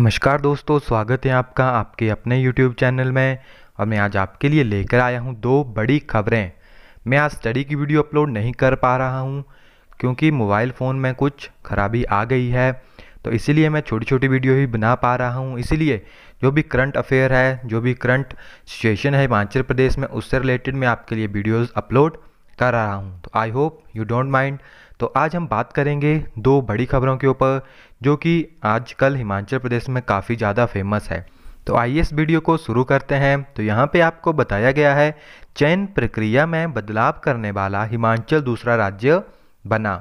नमस्कार दोस्तों स्वागत है आपका आपके अपने YouTube चैनल में और मैं आज आपके लिए लेकर आया हूँ दो बड़ी खबरें मैं आज स्टडी की वीडियो अपलोड नहीं कर पा रहा हूँ क्योंकि मोबाइल फ़ोन में कुछ खराबी आ गई है तो इसीलिए मैं छोटी छोटी वीडियो ही बना पा रहा हूँ इसीलिए जो भी करंट अफेयर है जो भी करंट सिचुएशन है हिमाचल प्रदेश में उससे रिलेटेड मैं आपके लिए वीडियोज़ अपलोड कर रहा हूँ तो I hope you don't mind तो आज हम बात करेंगे दो बड़ी खबरों के ऊपर जो कि आजकल हिमाचल प्रदेश में काफ़ी ज़्यादा फेमस है तो आइए इस वीडियो को शुरू करते हैं तो यहाँ पे आपको बताया गया है चयन प्रक्रिया में बदलाव करने वाला हिमाचल दूसरा राज्य बना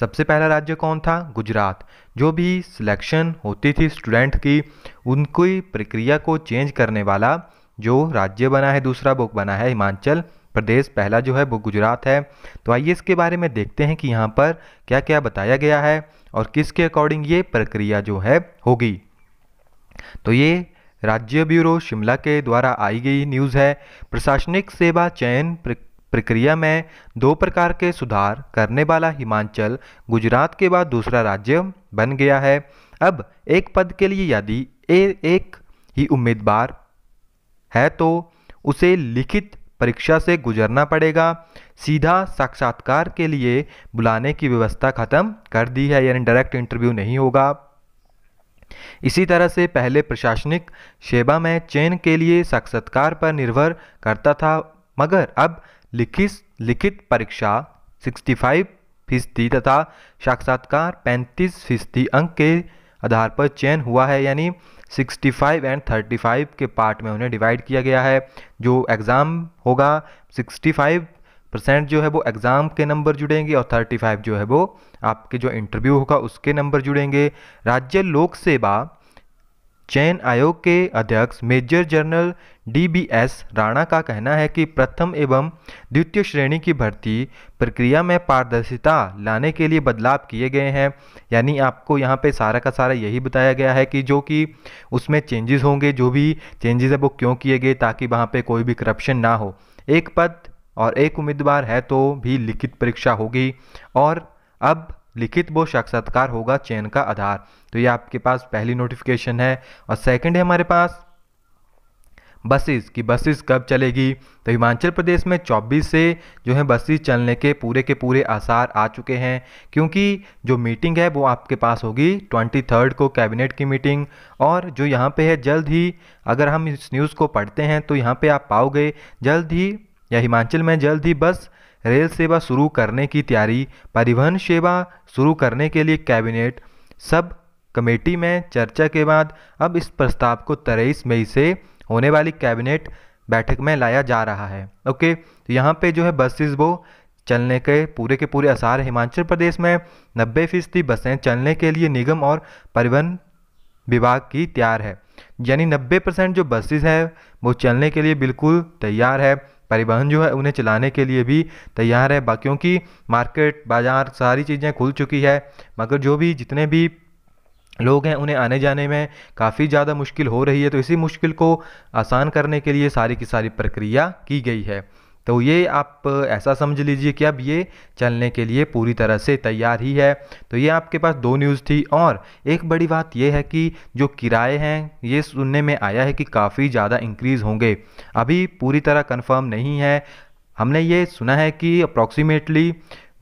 सबसे पहला राज्य कौन था गुजरात जो भी सिलेक्शन होती थी स्टूडेंट की उनकी प्रक्रिया को चेंज करने वाला जो राज्य बना है दूसरा बुक बना है हिमाचल प्रदेश पहला जो है वो गुजरात है तो आइए इसके बारे में देखते हैं कि यहाँ पर क्या क्या बताया गया है और किसके अकॉर्डिंग ये प्रक्रिया जो है होगी तो ये राज्य ब्यूरो शिमला के द्वारा आई गई न्यूज़ है प्रशासनिक सेवा चयन प्रक्रिया में दो प्रकार के सुधार करने वाला हिमाचल गुजरात के बाद दूसरा राज्य बन गया है अब एक पद के लिए यदि एक ही उम्मीदवार है तो उसे लिखित परीक्षा से गुजरना पड़ेगा सीधा साक्षात्कार के लिए बुलाने की व्यवस्था खत्म कर दी है यानी डायरेक्ट इंटरव्यू नहीं होगा इसी तरह से पहले प्रशासनिक सेवा में चयन के लिए साक्षात्कार पर निर्भर करता था मगर अब लिखित लिखित परीक्षा 65 फीसदी तथा साक्षात्कार 35 फीसदी अंक के आधार पर चयन हुआ है यानी 65 एंड 35 के पार्ट में उन्हें डिवाइड किया गया है जो एग्ज़ाम होगा 65 परसेंट जो है वो एग्ज़ाम के नंबर जुड़ेंगे और 35 जो है वो आपके जो इंटरव्यू होगा उसके नंबर जुड़ेंगे राज्य लोक सेवा चयन आयोग के अध्यक्ष मेजर जनरल डीबीएस राणा का कहना है कि प्रथम एवं द्वितीय श्रेणी की भर्ती प्रक्रिया में पारदर्शिता लाने के लिए बदलाव किए गए हैं यानी आपको यहाँ पे सारा का सारा यही बताया गया है कि जो कि उसमें चेंजेस होंगे जो भी चेंजेस है वो क्यों किए गए ताकि वहाँ पे कोई भी करप्शन ना हो एक पद और एक उम्मीदवार है तो भी लिखित परीक्षा होगी और अब लिखित वो साक्षात्कार होगा चयन का आधार तो ये आपके पास पहली नोटिफिकेशन है और सेकंड है हमारे पास बसेस कि बसेस कब चलेगी तो हिमाचल प्रदेश में 24 से जो है बसेस चलने के पूरे के पूरे आसार आ चुके हैं क्योंकि जो मीटिंग है वो आपके पास होगी ट्वेंटी थर्ड को कैबिनेट की मीटिंग और जो यहाँ पे है जल्द ही अगर हम इस न्यूज़ को पढ़ते हैं तो यहाँ पे आप पाओगे जल्द ही या हिमाचल में जल्द ही बस रेल सेवा शुरू करने की तैयारी परिवहन सेवा शुरू करने के लिए कैबिनेट सब कमेटी में चर्चा के बाद अब इस प्रस्ताव को तेईस मई से होने वाली कैबिनेट बैठक में लाया जा रहा है ओके तो यहाँ पे जो है बसेस वो चलने के पूरे के पूरे आसार हिमाचल प्रदेश में नब्बे फीसदी बसें चलने के लिए निगम और परिवहन विभाग की तैयार है यानी 90 परसेंट जो बसेस है वो चलने के लिए बिल्कुल तैयार है परिवहन जो है उन्हें चलाने के लिए भी तैयार है क्योंकि मार्केट बाज़ार सारी चीज़ें खुल चुकी है मगर जो भी जितने भी लोग हैं उन्हें आने जाने में काफ़ी ज़्यादा मुश्किल हो रही है तो इसी मुश्किल को आसान करने के लिए सारी की सारी प्रक्रिया की गई है तो ये आप ऐसा समझ लीजिए कि अब ये चलने के लिए पूरी तरह से तैयार ही है तो ये आपके पास दो न्यूज़ थी और एक बड़ी बात यह है कि जो किराए हैं ये सुनने में आया है कि काफ़ी ज़्यादा इंक्रीज़ होंगे अभी पूरी तरह कंफर्म नहीं है हमने ये सुना है कि अप्रॉक्सीमेटली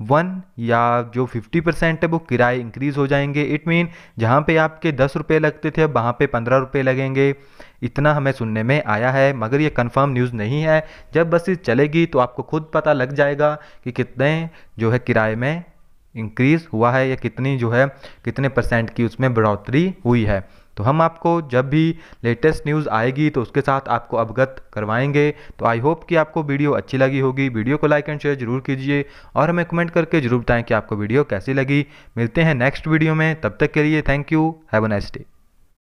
वन या जो फिफ्टी परसेंट है वो किराए इंक्रीज़ हो जाएंगे इट मीन जहाँ पे आपके दस रुपये लगते थे अब वहाँ पे पंद्रह रुपये लगेंगे इतना हमें सुनने में आया है मगर ये कंफर्म न्यूज़ नहीं है जब बसेस चलेगी तो आपको खुद पता लग जाएगा कि कितने जो है किराए में इंक्रीज़ हुआ है या कितनी जो है कितने परसेंट की उसमें बढ़ोतरी हुई है तो हम आपको जब भी लेटेस्ट न्यूज़ आएगी तो उसके साथ आपको अवगत करवाएंगे तो आई होप कि आपको वीडियो अच्छी लगी होगी वीडियो को लाइक एंड शेयर जरूर कीजिए और हमें कमेंट करके जरूर बताएं कि आपको वीडियो कैसी लगी मिलते हैं नेक्स्ट वीडियो में तब तक के लिए thank you have a nice day